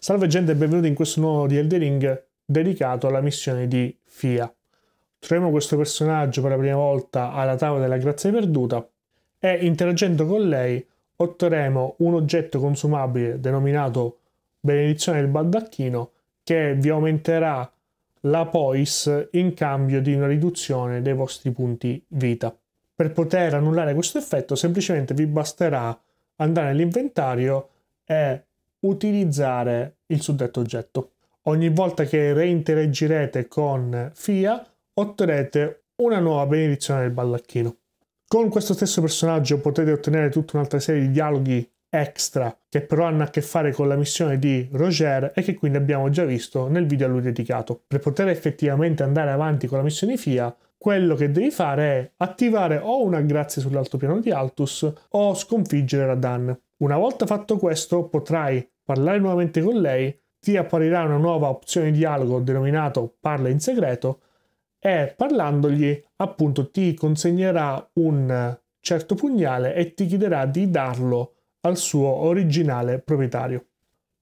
Salve gente e benvenuti in questo nuovo di Elden Ring dedicato alla missione di Fia. Troviamo questo personaggio per la prima volta alla tavola della grazia perduta e interagendo con lei otterremo un oggetto consumabile denominato Benedizione del Baldacchino che vi aumenterà la POIS in cambio di una riduzione dei vostri punti vita. Per poter annullare questo effetto semplicemente vi basterà andare nell'inventario e utilizzare il suddetto oggetto. Ogni volta che reinteragirete con Fia otterrete una nuova benedizione del ballacchino. Con questo stesso personaggio potete ottenere tutta un'altra serie di dialoghi extra che però hanno a che fare con la missione di Roger e che quindi abbiamo già visto nel video a lui dedicato. Per poter effettivamente andare avanti con la missione FIA, quello che devi fare è attivare o una grazia sull'altopiano di Altus o sconfiggere la Dan. Una volta fatto questo potrai parlare nuovamente con lei, ti apparirà una nuova opzione di dialogo denominato parla in segreto e parlandogli appunto ti consegnerà un certo pugnale e ti chiederà di darlo al suo originale proprietario.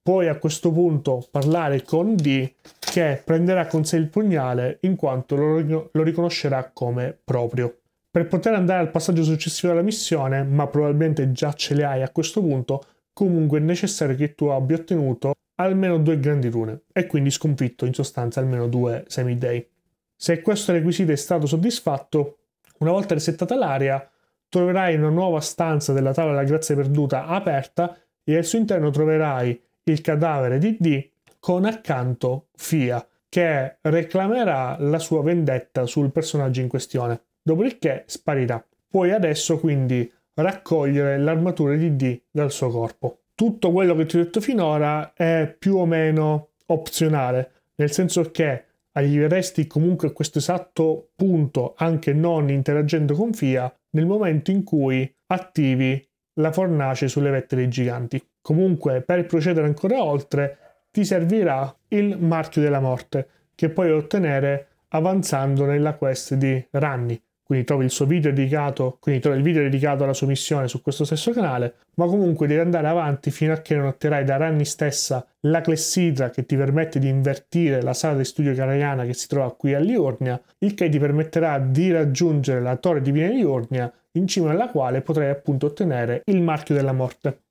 Puoi a questo punto parlare con D che prenderà con sé il pugnale in quanto lo, lo riconoscerà come proprio. Per poter andare al passaggio successivo della missione, ma probabilmente già ce le hai a questo punto, comunque è necessario che tu abbia ottenuto almeno due grandi rune e quindi sconfitto in sostanza almeno due semi day Se questo requisito è stato soddisfatto, una volta resettata l'area, troverai una nuova stanza della tavola della grazia perduta aperta e al suo interno troverai il cadavere di D con accanto Fia, che reclamerà la sua vendetta sul personaggio in questione dopodiché sparirà. Puoi adesso quindi raccogliere l'armatura di D dal suo corpo. Tutto quello che ti ho detto finora è più o meno opzionale, nel senso che arriveresti comunque a questo esatto punto anche non interagendo con FIA nel momento in cui attivi la fornace sulle vette dei giganti. Comunque per procedere ancora oltre ti servirà il marchio della morte che puoi ottenere avanzando nella quest di Ranni quindi trovi il suo video dedicato, quindi trovi il video dedicato alla sua missione su questo stesso canale, ma comunque devi andare avanti fino a che non otterrai da Ranni stessa la clessidra che ti permette di invertire la sala di studio caraiana che si trova qui a Liurnia, il che ti permetterà di raggiungere la torre divina di Liurnia, in cima alla quale potrai appunto ottenere il marchio della morte.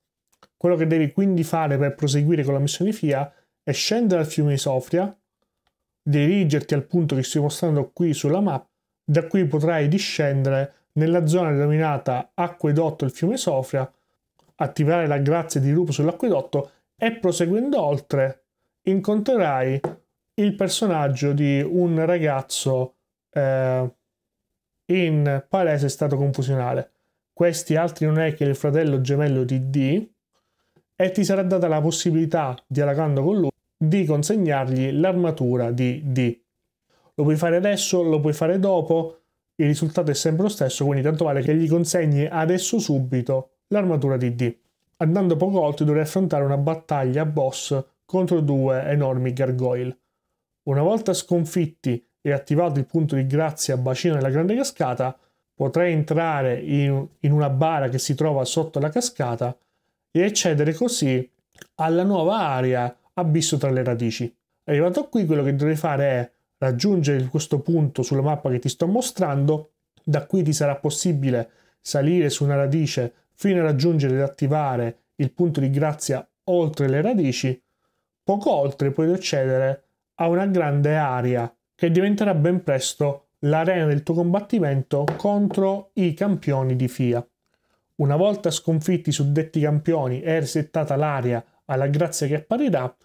Quello che devi quindi fare per proseguire con la missione FIA è scendere al fiume Isofria, dirigerti al punto che sto mostrando qui sulla mappa, da qui potrai discendere nella zona denominata acquedotto il fiume Sofria, attivare la grazia di Lupo sull'acquedotto e proseguendo oltre incontrerai il personaggio di un ragazzo eh, in palese stato confusionale. Questi altri non è che il fratello gemello di D e ti sarà data la possibilità, dialogando con lui, di consegnargli l'armatura di D. Lo puoi fare adesso, lo puoi fare dopo, il risultato è sempre lo stesso, quindi tanto vale che gli consegni adesso subito l'armatura di D. Andando poco oltre dovrei affrontare una battaglia boss contro due enormi gargoyle. Una volta sconfitti e attivato il punto di grazia bacino della grande cascata, potrei entrare in, in una bara che si trova sotto la cascata e accedere così alla nuova area abisso tra le radici. Arrivato qui quello che dovrei fare è raggiungere questo punto sulla mappa che ti sto mostrando, da qui ti sarà possibile salire su una radice fino a raggiungere ed attivare il punto di grazia oltre le radici, poco oltre puoi accedere a una grande area che diventerà ben presto l'arena del tuo combattimento contro i campioni di FIA. Una volta sconfitti i suddetti campioni e resettata l'area alla grazia che apparirà,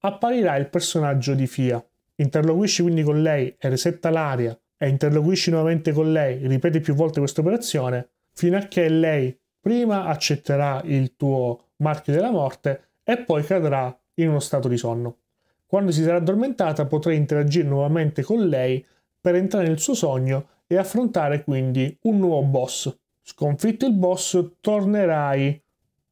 apparirà il personaggio di FIA interloquisci quindi con lei e resetta l'aria e interloquisci nuovamente con lei, ripeti più volte questa operazione, fino a che lei prima accetterà il tuo marchio della morte e poi cadrà in uno stato di sonno. Quando si sarà addormentata potrai interagire nuovamente con lei per entrare nel suo sogno e affrontare quindi un nuovo boss. Sconfitto il boss tornerai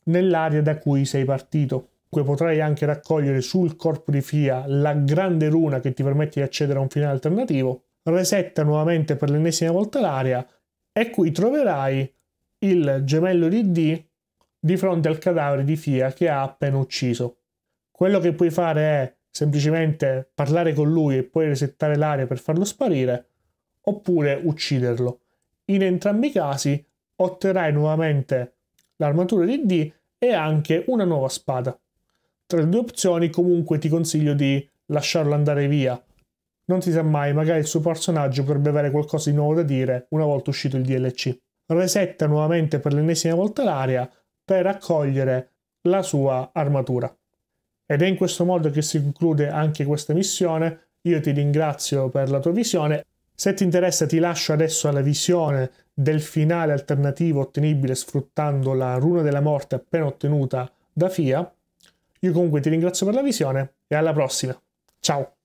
nell'area da cui sei partito potrai anche raccogliere sul corpo di FIA la grande runa che ti permette di accedere a un finale alternativo, resetta nuovamente per l'ennesima volta l'area e qui troverai il gemello di D di fronte al cadavere di FIA che ha appena ucciso. Quello che puoi fare è semplicemente parlare con lui e poi resettare l'area per farlo sparire, oppure ucciderlo. In entrambi i casi otterrai nuovamente l'armatura di D e anche una nuova spada. Tra le due opzioni comunque ti consiglio di lasciarlo andare via. Non si sa mai, magari il suo personaggio potrebbe avere qualcosa di nuovo da dire una volta uscito il DLC. Resetta nuovamente per l'ennesima volta l'area per accogliere la sua armatura. Ed è in questo modo che si conclude anche questa missione. Io ti ringrazio per la tua visione. Se ti interessa ti lascio adesso alla visione del finale alternativo ottenibile sfruttando la runa della morte appena ottenuta da FIA io comunque ti ringrazio per la visione e alla prossima. Ciao!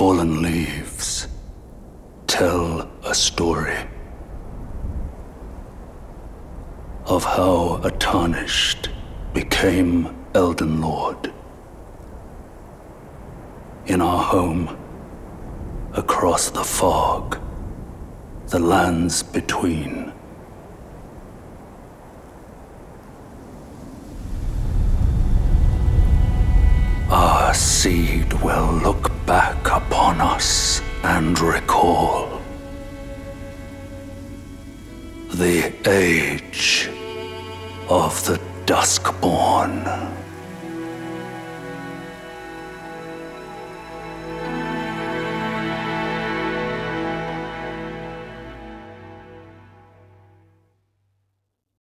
fallen leaves tell a story of how a tarnished became Elden Lord. In our home, across the fog, the lands between. Our ah, seed will look back upon us and recall the age of the Duskborn.